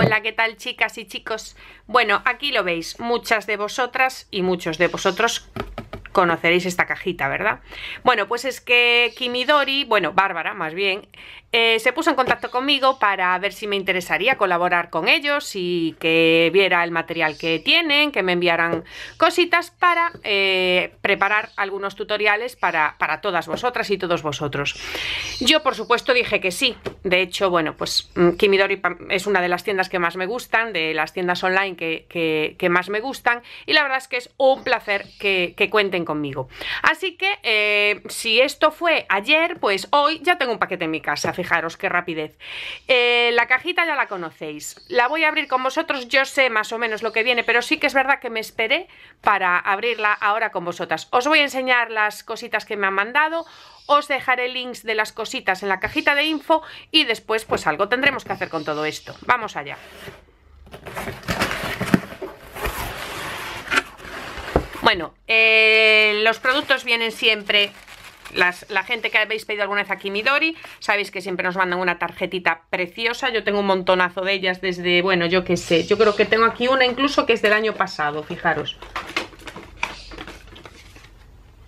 Hola, ¿qué tal chicas y chicos? Bueno, aquí lo veis, muchas de vosotras y muchos de vosotros conoceréis esta cajita, ¿verdad? Bueno, pues es que Kimidori, bueno, Bárbara más bien, eh, se puso en contacto conmigo para ver si me interesaría colaborar con ellos y que viera el material que tienen, que me enviaran cositas para eh, preparar algunos tutoriales para, todas vosotras y todos vosotros. Yo, por supuesto, dije que sí. De hecho, bueno, pues mm, Kimidori es una de las tiendas que más me gustan, de las tiendas online que, más me gustan, y la verdad es que es un placer que, cuenten conmigo. Así que, eh, si esto fue ayer, pues hoy ya tengo un paquete en mi casa fijaros qué rapidez. Eh, la cajita ya la conocéis. La voy a abrir con vosotros, yo sé más o menos lo que viene, pero sí que es verdad que me esperé para abrirla ahora con vosotras. Os voy a enseñar las cositas que me han mandado, os dejaré links de las cositas en la cajita de info y después pues algo tendremos que hacer con todo esto. Vamos allá. Bueno, eh, los productos vienen siempre la gente que habéis pedido alguna vez aquí Midori, sabéis que siempre nos mandan una tarjetita preciosa. Yo tengo un montonazo de ellas desde, bueno, yo qué sé. Yo creo que tengo aquí una incluso que es del año pasado, fijaros.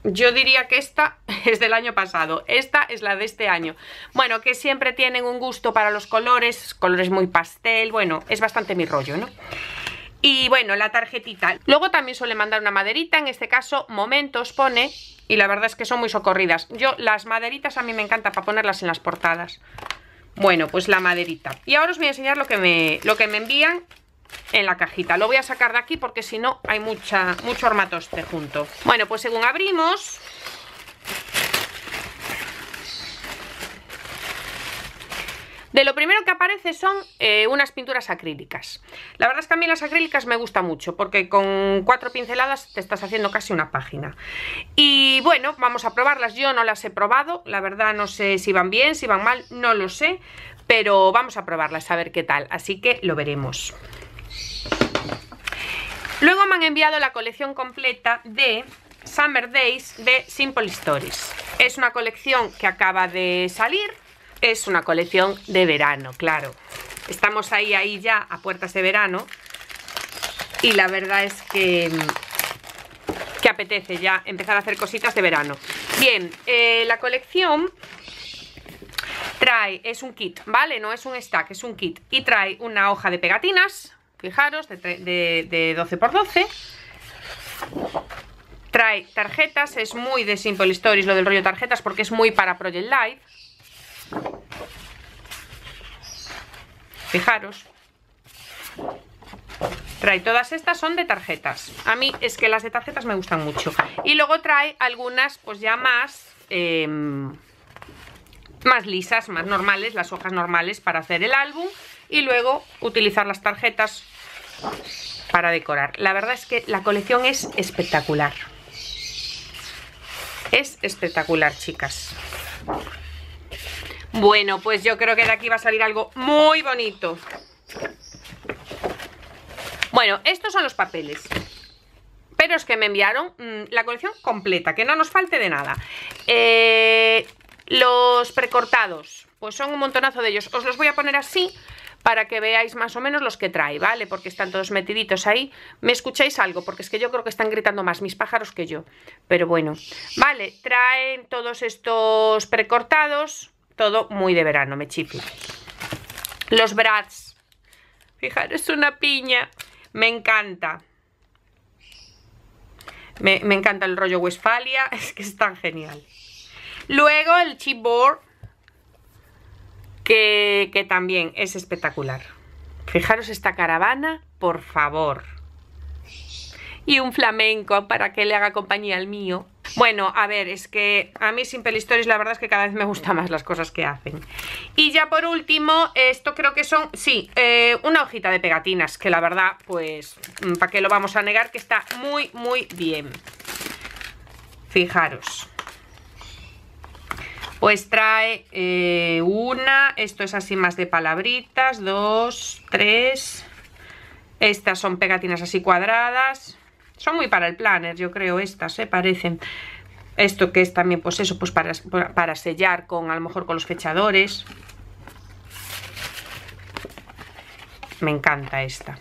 Yo diría que esta es del año pasado, esta es la de este año. Bueno, que siempre tienen un gusto para los colores, colores muy pastel, bueno, es bastante mi rollo, ¿no? Y bueno, la tarjetita. Luego también suele mandar una maderita, en este caso Momentos pone, y la verdad es que son muy socorridas. Yo las maderitas a mí me encanta para ponerlas en las portadas. Bueno, pues la maderita. Y ahora os voy a enseñar lo que me, lo que me envían en la cajita. Lo voy a sacar de aquí porque si no hay mucha, mucho armatoste junto. Bueno, pues según abrimos, De lo primero que aparece son eh, unas pinturas acrílicas. La verdad es que a mí las acrílicas me gusta mucho porque con cuatro pinceladas te estás haciendo casi una página. Y bueno, vamos a probarlas. Yo no las he probado, la verdad no sé si van bien, si van mal, no lo sé. Pero vamos a probarlas a ver qué tal, así que lo veremos. Luego me han enviado la colección completa de Summer Days de Simple Stories. Es una colección que acaba de salir es una colección de verano, claro. Estamos ahí, ahí ya, a puertas de verano. Y la verdad es que, que apetece ya empezar a hacer cositas de verano. Bien, eh, la colección trae, es un kit, ¿vale? No es un stack, es un kit. Y trae una hoja de pegatinas, fijaros, de, de 12x12. Trae tarjetas, es muy de Simple Stories lo del rollo tarjetas porque es muy para Project Live Fijaros. Trae todas estas son de tarjetas. A mí es que las de tarjetas me gustan mucho. Y luego trae algunas pues ya más... Em, más lisas, más normales, las hojas normales para hacer el álbum y luego utilizar las tarjetas para decorar. La verdad es que la colección es espectacular. Es espectacular, chicas. Bueno, pues yo creo que de aquí va a salir algo muy bonito Bueno, estos son los papeles Pero es que me enviaron mm, la colección completa, que no nos falte de nada eh, Los precortados, pues son un montonazo de ellos Os los voy a poner así para que veáis más o menos los que trae, ¿vale? Porque están todos metiditos ahí. ¿Me escucháis algo? Porque es que yo creo que están gritando más mis pájaros que yo. Pero bueno, vale, traen todos estos precortados todo muy de verano, me chifla. Los brats. Fijaros, una piña. Me encanta. Me, encanta el rollo Westfalia, es que es tan genial. Luego el chipboard, que también es espectacular. Fijaros esta caravana, por favor y un flamenco para que le haga compañía al mío. Bueno, a ver, es que a mí Simple Stories la verdad es que cada vez me gustan más las cosas que hacen. Y ya por último, esto creo que son, sí, eh, una hojita de pegatinas, que la verdad, pues, mm, ¿para qué lo vamos a negar? Que está muy, muy bien. Fijaros. Pues trae eh, una, esto es así más de palabritas, dos, tres... Estas son pegatinas así cuadradas, son muy para el planner, yo creo, estas, se ¿eh? parecen. Esto que es también, pues eso, pues para, para sellar con, a lo mejor con los fechadores. Me encanta esta.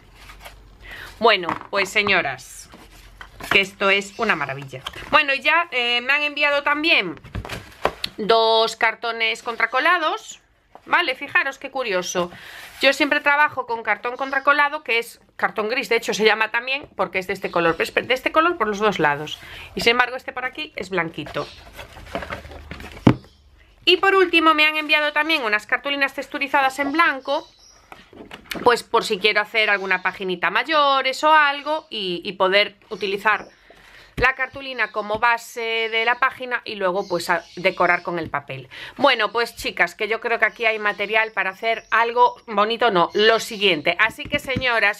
Bueno, pues señoras, que esto es una maravilla. Bueno, y ya eh, me han enviado también dos cartones contracolados. Vale, fijaros qué curioso. Yo siempre trabajo con cartón contracolado, que es cartón gris, de hecho se llama también, porque es de este color, de este color por los dos lados. Y sin embargo este por aquí es blanquito. Y por último me han enviado también unas cartulinas texturizadas en blanco, pues por si quiero hacer alguna paginita mayores o algo y poder utilizar la cartulina como base de la página y luego pues a decorar con el papel. Bueno, pues chicas, que yo creo que aquí hay material para hacer algo bonito, no, lo siguiente. Así que señoras,